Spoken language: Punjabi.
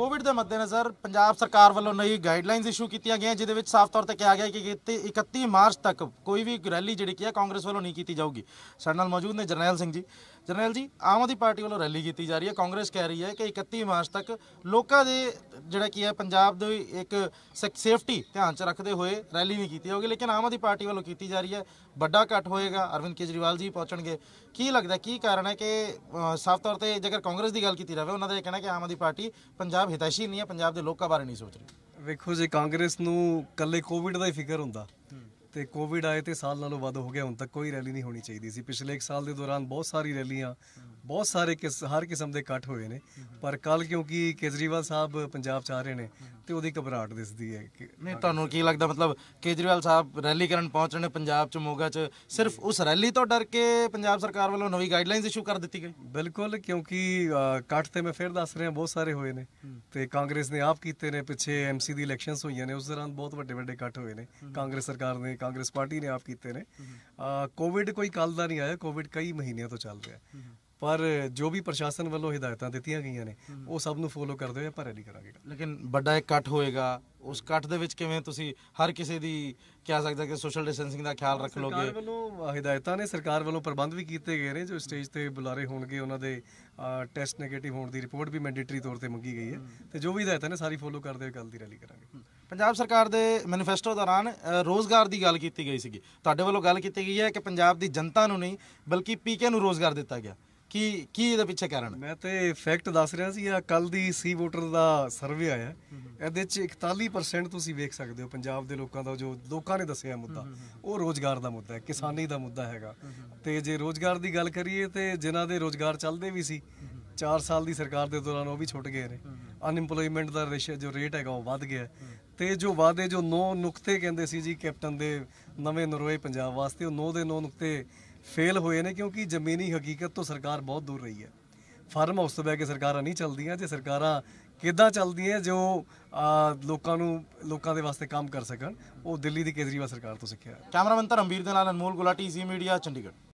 ਕੋਵਿਡ ਦੇ ਮੱਦੇਨਜ਼ਰ ਪੰਜਾਬ ਸਰਕਾਰ ਵੱਲੋਂ ਨਈ ਗਾਈਡਲਾਈਨਸ ਇਸ਼ੂ ਕੀਤੀਆਂ ਗਈਆਂ ਜਿਹਦੇ ਵਿੱਚ ਸਾਫ਼ ਤੌਰ ਤੇ ਕਿਹਾ ਗਿਆ ਕਿ 31 ਮਾਰਚ ਤੱਕ ਕੋਈ ਵੀ ਰੈਲੀ ਜਿਹੜੀ ਕੀ ਹੈ ਕਾਂਗਰਸ ਵੱਲੋਂ ਨਹੀਂ ਕੀਤੀ ਜਾਊਗੀ ਸਾਡੇ ਨਾਲ ਮੌਜੂਦ ਨੇ ਜਰਨੈਲ ਸਿੰਘ ਜੀ ਜਰਨਲ ਜੀ ਆਮ ਆਦਮੀ ਪਾਰਟੀ ਵੱਲੋਂ ਰੈਲੀ ਕੀਤੀ ਜਾ ਰਹੀ ਹੈ ਕਾਂਗਰਸ ਕਹਿ ਰਹੀ ਹੈ ਕਿ 31 ਮਾਰਚ ਤੱਕ ਲੋਕਾਂ ਦੇ ਜਿਹੜਾ ਕੀ ਹੈ ਪੰਜਾਬ ਦੇ ਇੱਕ ਸੇਫਟੀ ਧਿਆਨ ਚ ਰੱਖਦੇ ਹੋਏ ਰੈਲੀ ਨਹੀਂ ਕੀਤੀ ਹੋਗੀ ਲੇਕਿਨ ਆਮ ਆਦਮੀ ਪਾਰਟੀ ਵੱਲੋਂ ਕੀਤੀ ਜਾ ਰਹੀ ਹੈ ਵੱਡਾ ਇਕੱਠ ਹੋਏਗਾ ਅਰਵਿੰਦ ਕੇਜਰੀਵਾਲ ਜੀ ਪਹੁੰਚਣਗੇ ਕੀ ਲੱਗਦਾ ਕੀ ਕਾਰਨ ਹੈ ਕਿ ਸਾਫ਼ ਤੌਰ ਤੇ ਜੇਕਰ ਕਾਂਗਰਸ ਦੀ ਗੱਲ ਕੀਤੀ ਜਾਵੇ ਉਹਨਾਂ ਦਾ ਇਹ ਕਹਿਣਾ ਕਿ ਆਮ ਆਦਮੀ ਪਾਰਟੀ ਪੰਜਾਬ ਹਿਤੈਸ਼ੀ ਨਹੀਂ ਹੈ ਪੰਜਾਬ ਦੇ ਲੋਕਾਂ ਬਾਰੇ ਨਹੀਂ ਸੋਚ ਰਹੀ ਵੇਖੋ ਜੇ ਕਾਂਗਰਸ ਨੂੰ ਕੱਲੇ ਕੋਵਿਡ ਦਾ ਹੀ ਫਿਕਰ ਹੁੰਦਾ ਤੇ ਕੋਵਿਡ ਆਏ ਤੇ ਸਾਲ ਨਾਲੋਂ ਵੱਧ ਹੋ ਗਿਆ ਹੁਣ ਤੱਕ ਕੋਈ ਰੈਲੀ ਨਹੀਂ ਹੋਣੀ ਚਾਹੀਦੀ ਸੀ ਪਿਛਲੇ 1 ਸਾਲ ਦੇ ਦੌਰਾਨ ਬਹੁਤ ਸਾਰੀ ਰੈਲੀਆਂ ਬਹੁਤ ਸਾਰੇ ਕਿਸ ਹਰ ਕਿਸਮ ਦੇ ਕੱਟ ਹੋਏ ਨੇ ਪਰ ਕੱਲ ਕਿਉਂਕਿ ਕੇਜਰੀਵਾਲ ਸਾਹਿਬ ਪੰਜਾਬ ਚ ਆ ਰਹੇ ਨੇ ਤੇ ਉਹਦੀ ਘਬਰਾਹਟ ਦਿਸਦੀ ਹੈ ਨਹੀਂ ਤੁਹਾਨੂੰ ਕੀ ਲੱਗਦਾ ਮਤਲਬ ਕੇਜਰੀਵਾਲ ਸਾਹਿਬ ਰੈਲੀ ਕਰਨ ਪਹੁੰਚ ਰਹੇ ਨੇ ਪੰਜਾਬ ਚ ਮੋਗਾ ਚ ਸਿਰਫ ਉਸ ਰੈਲੀ ਤੋਂ ਡਰ ਕੇ ਪੰਜਾਬ ਸਰਕਾਰ ਵੱਲੋਂ ਨਵੀਂ ਗਾਈਡਲਾਈਨਸ ਇਸ਼ੂ ਕਰ ਦਿੱਤੀ ਗਈ ਬਿਲਕੁਲ ਕਿਉਂਕਿ ਕੱਟ ਤੇ ਮੈਂ ਫਿਰ ਦੱਸ ਰਿਹਾ ਬਹੁਤ ਸਾਰੇ ਹੋਏ ਨੇ ਤੇ ਕਾਂਗਰਸ ਨੇ ਆਪ ਕੀਤੇ ਨੇ ਪਿੱਛੇ ਐਮਸੀ ਦੀ ਇਲੈਕਸ਼ਨਸ ਹੋਈਆਂ ਨੇ ਉਸ ਦੌਰਾਨ ਬਹੁਤ ਵੱਡੇ ਵੱਡੇ ਕੱਟ ਹੋਏ ਨੇ ਕਾਂਗਰਸ ਸਰਕਾਰ ਨੇ ਕਾਂਗਰਸ ਪਾਰਟੀ ਨੇ ਆਪ ਕੀਤੇ ਨੇ ਕੋਵਿਡ ਕੋਈ ਕੱਲ ਦਾ ਨਹੀਂ ਆਇਆ ਕੋਵਿਡ ਕਈ ਮਹੀਨਿਆਂ ਤੋਂ ਚੱਲ ਰਿਹਾ ਪਰ ਜੋ ਵੀ ਪ੍ਰਸ਼ਾਸਨ ਵੱਲੋਂ ਹਦਾਇਤਾਂ ਦਿੱਤੀਆਂ ਗਈਆਂ ਨੇ ਉਹ ਸਭ ਨੂੰ ਫੋਲੋ ਕਰਦੇ ਹੋਏ ਭਰੇ ਨਹੀਂ ਕਰਾਂਗੇ ਲੇਕਿਨ ਵੱਡਾ ਇੱਕ ਕੱਟ ਹੋਏਗਾ ਉਸ ਕੱਟ ਦੇ ਵਿੱਚ ਕਿਵੇਂ ਤੁਸੀਂ ਹਰ ਕਿਸੇ ਦੀ ਕਹਿ ਸਕਦਾ ਕਿ ਸੋਸ਼ਲ ਡਿਸਟੈਂਸਿੰਗ ਦਾ ਖਿਆਲ ਰੱਖ ਲੋਗੇ ਸਰਕਾਰ ਵੱਲੋਂ ਹਦਾਇਤਾਂ ਨੇ ਸਰਕਾਰ ਵੱਲੋਂ ਪ੍ਰਬੰਧ ਵੀ ਕੀਤੇ ਗਏ ਨੇ ਜੋ ਸਟੇਜ ਤੇ ਬੁਲਾਰੇ ਹੋਣਗੇ ਉਹਨਾਂ ਦੇ ਟੈਸਟ 네ਗੇਟਿਵ ਹੋਣ ਦੀ ਰਿਪੋਰਟ ਵੀ ਮੈਂਡੇਟਰੀ ਤੌਰ ਤੇ ਮੰਗੀ ਗਈ ਹੈ ਤੇ ਜੋ ਵੀ ਹਦਾਇਤਾਂ ਨੇ ਸਾਰੀ ਫੋਲੋ ਕਰਦੇ ਹੋਏ ਗੱਲ ਦੀ ਰੈਲੀ ਕਰਾਂਗੇ ਪੰਜਾਬ ਸਰਕਾਰ ਦੇ ਮੈਨੀਫੈਸਟੋ ਦੌਰਾਨ ਰੋਜ਼ਗਾਰ ਦੀ ਗੱਲ ਕੀਤੀ ਗਈ ਸੀਗੀ ਤੁਹਾਡੇ ਵੱਲੋਂ ਗੱਲ ਕੀਤੀ ਗਈ ਹੈ ਕਿ ਪੰਜਾਬ ਦੀ ਜਨਤਾ ਨੂੰ ਨਹੀਂ ਬਲਕਿ ਪੀਕੇ ਨੂੰ ਰੋਜ਼ਗਾਰ ਦਿੱਤਾ ਗਿਆ ਕੀ ਕੀ ਇਹਦੇ ਪਿੱਛੇ ਕਾਰਨ ਮੈਂ ਤੇ ਫੈਕਟ ਦੱਸ ਰਿਹਾ ਸੀ ਆ ਕੱਲ ਦੀ ਸੀ ਵੋਟਰ ਦਾ ਸਰਵੇ ਆਇਆ ਇਹਦੇ ਚ 41% ਤੁਸੀਂ ਵੇਖ ਸਕਦੇ ਹੋ ਪੰਜਾਬ ਦੇ ਲੋਕਾਂ ਦਾ ਜੋ ਲੋਕਾਂ ਨੇ ਦੱਸਿਆ ਮੁੱਦਾ ਉਹ ਰੋਜ਼ਗਾਰ ਦਾ ਮੁੱਦਾ ਹੈ ਕਿਸਾਨੀ ਦਾ ਮੁੱਦਾ ਹੈਗਾ ਤੇ ਜੇ ਰੋਜ਼ਗਾਰ ਦੀ ਗੱਲ ਕਰੀਏ ਤੇ ਜਿਨ੍ਹਾਂ ਦੇ ਰੋਜ਼ਗਾਰ ਚੱਲਦੇ ਵੀ ਸੀ 4 ਸਾਲ ਦੀ ਸਰਕਾਰ ਦੇ ਦੌਰਾਨ ਉਹ ਵੀ ਛੁੱਟ ਗਏ ਨੇ ਅਨਇੰਪਲੋਇਮੈਂਟ ਦਾ ਰੇਸ਼ਾ ਜੋ ਰੇਟ ਹੈਗਾ ਉਹ ਵੱਧ ਗਿਆ ਤੇ ਜੋ ਵਾਅਦੇ ਜੋ 9 ਨੁਕਤੇ ਕਹਿੰਦੇ ਸੀ ਜੀ ਕੈਪਟਨ ਦੇ ਨਵੇਂ ਨਰੋਏ ਪੰਜਾਬ ਵਾਸਤੇ ਉਹ 9 ਦੇ 9 ਨੁਕਤੇ ਫੇਲ ਹੋਏ ਨੇ ਕਿਉਂਕਿ ਜ਼ਮੀਨੀ ਹਕੀਕਤ ਤੋਂ ਸਰਕਾਰ ਬਹੁਤ ਦੂਰ ਰਹੀ ਹੈ ਫਾਰਮ ਹਾਊਸ ਤੋਂ ਬੈ ਕੇ ਸਰਕਾਰਾਂ ਨਹੀਂ ਚੱਲਦੀਆਂ ਜੇ ਸਰਕਾਰਾਂ ਕਿੱਦਾਂ ਚੱਲਦੀਆਂ ਜੋ ਲੋਕਾਂ ਨੂੰ ਲੋਕਾਂ ਦੇ ਵਾਸਤੇ ਕੰਮ ਕਰ ਸਕਣ ਉਹ ਦਿੱਲੀ ਦੀ ਕੇਜਰੀਵਾਲ ਸਰਕਾਰ ਤੋਂ ਸਿੱਖਿਆ ਕੈਮਰਾਮੈਨ ਧਰਮਵੀਰ ਦੇ ਨਾਲ ਅਨਮੋਲ ਗੁਲਾਟੀ ਜ਼ੀ ਮੀਡੀਆ ਚੰਡੀਗੜ੍ਹ